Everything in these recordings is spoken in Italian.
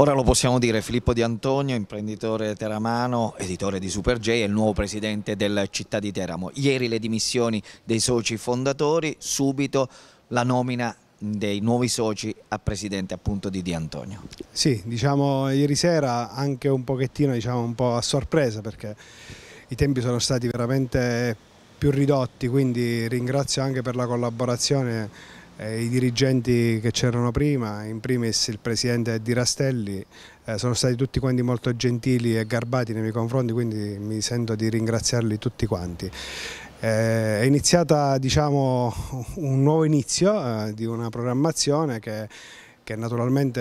Ora lo possiamo dire, Filippo Di Antonio, imprenditore teramano, editore di Super J e il nuovo presidente della Città di Teramo. Ieri le dimissioni dei soci fondatori, subito la nomina dei nuovi soci a presidente appunto di Di Antonio. Sì, diciamo ieri sera anche un pochettino diciamo, un po' a sorpresa perché i tempi sono stati veramente più ridotti, quindi ringrazio anche per la collaborazione eh, I dirigenti che c'erano prima, in primis il presidente Di Rastelli, eh, sono stati tutti quanti molto gentili e garbati nei miei confronti, quindi mi sento di ringraziarli tutti quanti. Eh, è iniziata diciamo, un nuovo inizio eh, di una programmazione che che naturalmente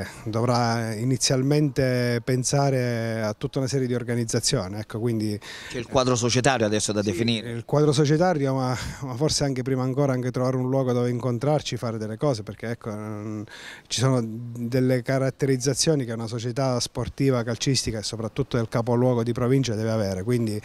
eh, dovrà inizialmente pensare a tutta una serie di organizzazioni. Ecco, C'è il quadro societario adesso da sì, definire. Il quadro societario, ma, ma, forse anche prima ancora anche trovare un luogo dove incontrarci, fare delle cose, perché ecco, mm, ci sono delle caratterizzazioni che una società sportiva, calcistica e soprattutto del capoluogo di provincia deve avere. Quindi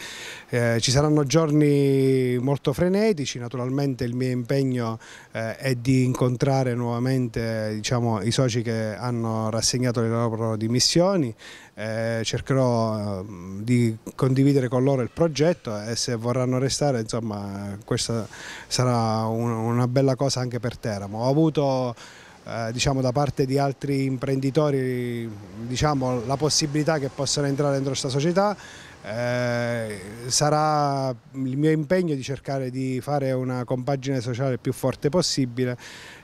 eh, ci saranno giorni molto frenetici, naturalmente il mio impegno eh, è di incontrare nuovamente diciamo, i soci che hanno rassegnato le loro dimissioni, eh, cercherò ehm, di condividere con loro il progetto e se vorranno restare insomma, questa sarà un, una bella cosa anche per Teramo. Ho avuto eh, diciamo, da parte di altri imprenditori diciamo, la possibilità che possano entrare dentro questa società eh, sarà il mio impegno di cercare di fare una compagine sociale più forte possibile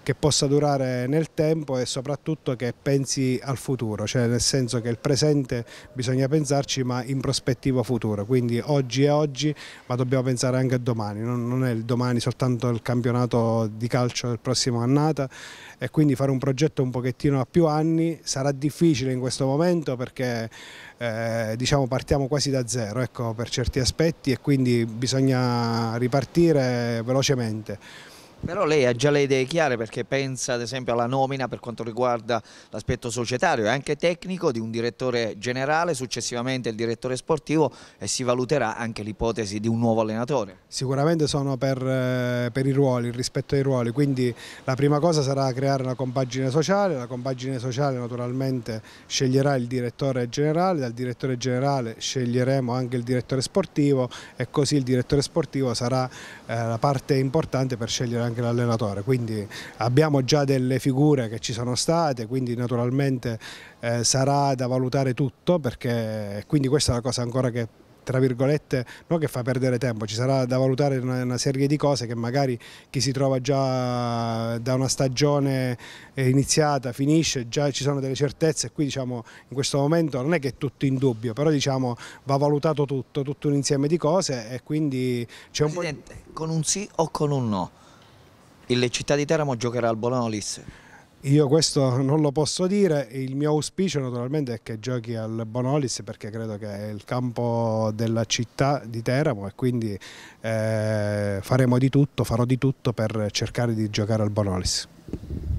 che possa durare nel tempo e soprattutto che pensi al futuro, cioè nel senso che il presente bisogna pensarci ma in prospettiva futuro, quindi oggi è oggi ma dobbiamo pensare anche a domani, non, è il domani soltanto il campionato di calcio del prossimo annata e quindi fare un progetto un pochettino a più anni sarà difficile in questo momento perché eh, diciamo partiamo quasi da zero zero ecco, per certi aspetti e quindi bisogna ripartire velocemente. Però lei ha già le idee chiare perché pensa ad esempio alla nomina per quanto riguarda l'aspetto societario e anche tecnico di un direttore generale, successivamente il direttore sportivo e si valuterà anche l'ipotesi di un nuovo allenatore. Sicuramente sono per, eh, per, i ruoli, il rispetto ai ruoli, quindi la prima cosa sarà creare una compagine sociale, la compagine sociale naturalmente sceglierà il direttore generale, dal direttore generale sceglieremo anche il direttore sportivo e così il direttore sportivo sarà eh, la parte importante per scegliere anche anche l'allenatore, quindi abbiamo già delle figure che ci sono state, quindi naturalmente eh, sarà da valutare tutto perché quindi questa è la cosa ancora che tra virgolette, non che fa perdere tempo, ci sarà da valutare una, una, serie di cose che magari chi si trova già da una stagione eh, iniziata, finisce, già ci sono delle certezze e qui diciamo in questo momento non è che è tutto in dubbio, però diciamo va valutato tutto, tutto un insieme di cose e quindi c'è un po'... Con un sì o con un no? Il Città di Teramo giocherà al Bonolis? Io questo non lo posso dire, il mio auspicio naturalmente è che giochi al Bonolis perché credo che è il campo della città di Teramo e quindi eh, faremo di tutto, farò di tutto per cercare di giocare al Bonolis.